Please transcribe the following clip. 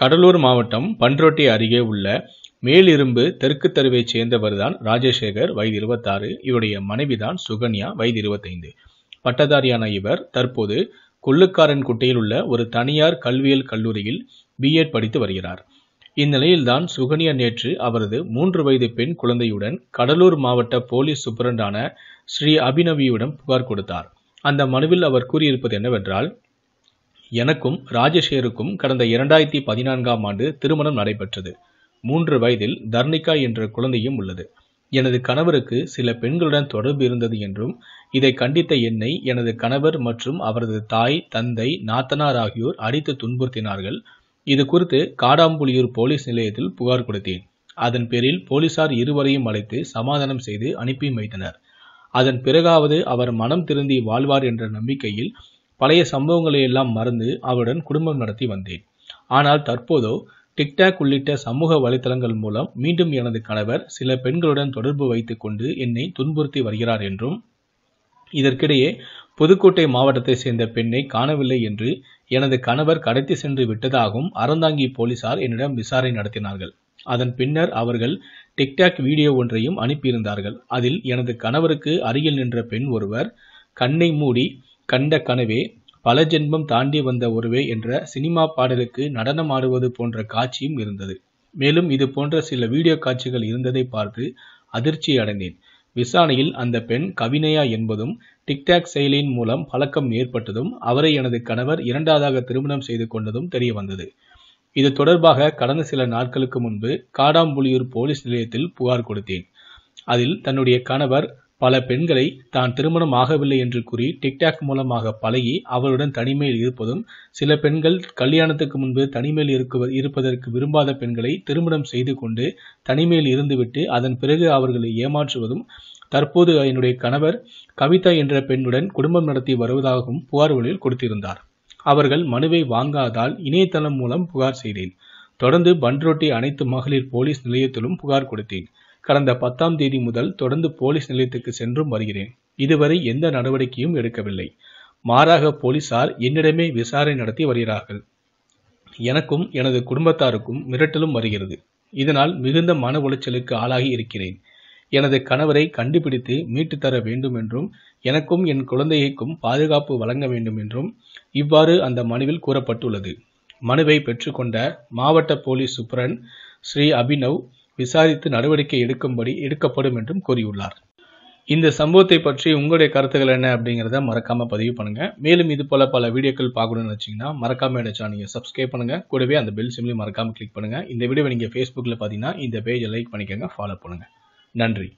கடலூர் மாவட்டம் பன்ரொட்டி அருகே உள்ள மேலிரும்பு தெற்கு தெருவைச் சேர்ந்தவர்தான் ராஜசேகர் வயது இருபத்தாறு இவருடைய மனைவிதான் சுகன்யா வயது இருபத்தைந்து பட்டதாரியான இவர் தற்போது கொள்ளுக்காரன் குட்டையில் உள்ள ஒரு தனியார் கல்வியல் கல்லூரியில் பிஎட் படித்து வருகிறார் இந்நிலையில்தான் சுகன்யா நேற்று அவரது மூன்று வயது பெண் குழந்தையுடன் கடலூர் மாவட்ட போலீஸ் சூப்பரண்டான ஸ்ரீ அபிநவியுடன் புகார் கொடுத்தார் அந்த மனுவில் அவர் கூறியிருப்பது என்னவென்றால் எனக்கும் ராஜசேருக்கும் கடந்த இரண்டாயிரத்தி பதினான்காம் ஆண்டு திருமணம் நடைபெற்றது மூன்று வயதில் தர்ணிகா என்ற குழந்தையும் உள்ளது எனது கணவருக்கு சில பெண்களுடன் தொடர்பு இருந்தது என்றும் இதை கண்டித்த என்னை எனது கணவர் மற்றும் அவரது தாய் தந்தை நாத்தனார் ஆகியோர் அடித்து துன்புறுத்தினார்கள் இது குறித்து காடாம்புலியூர் போலீஸ் நிலையத்தில் புகார் கொடுத்தேன் அதன் பேரில் போலீசார் இருவரையும் அழைத்து சமாதானம் செய்து அனுப்பி வைத்தனர் அதன் பிறகாவது அவர் மனம் திருந்தி வாழ்வார் என்ற நம்பிக்கையில் பழைய சம்பவங்களை எல்லாம் மறந்து அவருடன் குடும்பம் நடத்தி வந்தேன் ஆனால் தற்போதோ டிக்டாக் உள்ளிட்ட சமூக வலைதளங்கள் மூலம் மீண்டும் எனது கணவர் சில பெண்களுடன் தொடர்பு வைத்துக்கொண்டு என்னை துன்புறுத்தி வருகிறார் என்றும் இதற்கிடையே புதுக்கோட்டை மாவட்டத்தை சேர்ந்த பெண்ணை காணவில்லை என்று எனது கணவர் கடத்தி சென்று விட்டதாகவும் அறந்தாங்கி போலீசார் என்னிடம் விசாரணை நடத்தினார்கள் அதன் பின்னர் அவர்கள் டிக்டாக் வீடியோ ஒன்றையும் அனுப்பியிருந்தார்கள் அதில் எனது கணவருக்கு அருகில் நின்ற பெண் ஒருவர் கண்ணை மூடி கண்ட கனவே பல ஜென்மம் தாண்டி வந்த ஒருவே என்ற சினிமா பாடலுக்கு நடனம் ஆடுவது போன்ற காட்சியும் இருந்தது மேலும் இது போன்ற சில வீடியோ காட்சிகள் இருந்ததை பார்த்து அதிர்ச்சி அடைந்தேன் விசாரணையில் அந்த பெண் கவினையா என்பதும் டிக்டாக் செயலியின் மூலம் பழக்கம் ஏற்பட்டதும் அவரை எனது கணவர் இரண்டாவதாக திருமணம் செய்து கொண்டதும் தெரிய வந்தது இது தொடர்பாக கடந்த சில நாட்களுக்கு முன்பு காடாம்புலியூர் போலீஸ் நிலையத்தில் புகார் கொடுத்தேன் அதில் தன்னுடைய கணவர் பல பெண்களை தான் திருமணம் ஆகவில்லை என்று கூறி டிக்டாக் மூலமாக பழகி அவருடன் தனிமையில் இருப்பதும் சில பெண்கள் கல்யாணத்துக்கு முன்பு தனிமையில் இருப்பதற்கு விரும்பாத பெண்களை திருமணம் செய்து கொண்டு தனிமையில் இருந்துவிட்டு அதன் பிறகு அவர்களை ஏமாற்றுவதும் தற்போது என்னுடைய கணவர் கவிதா என்ற பெண்ணுடன் குடும்பம் நடத்தி வருவதாகவும் புகார்களில் கொடுத்திருந்தார் அவர்கள் மனுவை வாங்காதால் இணையதளம் மூலம் புகார் செய்தேன் தொடர்ந்து பன்ரோட்டி அனைத்து மகளிர் போலீஸ் நிலையத்திலும் புகார் கொடுத்தேன் கடந்த பத்தாம் தேதி முதல் தொடர்ந்து போலீஸ் நிலையத்துக்கு சென்றும் வருகிறேன் இதுவரை எந்த நடவடிக்கையும் எடுக்கவில்லை மாறாக போலீசார் என்னிடமே விசாரணை நடத்தி வருகிறார்கள் எனக்கும் எனது குடும்பத்தாருக்கும் மிரட்டலும் வருகிறது இதனால் மிகுந்த மன உளைச்சலுக்கு ஆளாகி இருக்கிறேன் எனது கணவரை கண்டுபிடித்து மீட்டுத்தர வேண்டும் என்றும் எனக்கும் என் குழந்தைக்கும் பாதுகாப்பு வழங்க வேண்டும் என்றும் இவ்வாறு அந்த மனுவில் கூறப்பட்டுள்ளது மனுவை பெற்றுக்கொண்ட மாவட்ட போலீஸ் சூப்பரன் ஸ்ரீ அபினவ் விசாரித்து நடவடிக்கை எடுக்கும்படி எடுக்கப்படும் என்றும் கூறியுள்ளார் இந்த சம்பவத்தை பற்றி உங்களுடைய கருத்துக்கள் என்ன அப்படிங்கிறத மறக்காமல் பதிவு பண்ணுங்கள் மேலும் இது போல் பல வீடியோக்கள் பார்க்கணும்னு வச்சிங்கன்னா மறக்காமல் என்னை சேனலை சப்ஸ்கிரைப் பண்ணுங்கள் கூடவே அந்த பெல் சிம்லையும் மறக்காமல் கிளிக் பண்ணுங்கள் இந்த வீடியோவை நீங்கள் ஃபேஸ்புக்கில் பார்த்தீங்கன்னா இந்த பேஜை லைக் பண்ணிக்கோங்க ஃபாலோ பண்ணுங்கள் நன்றி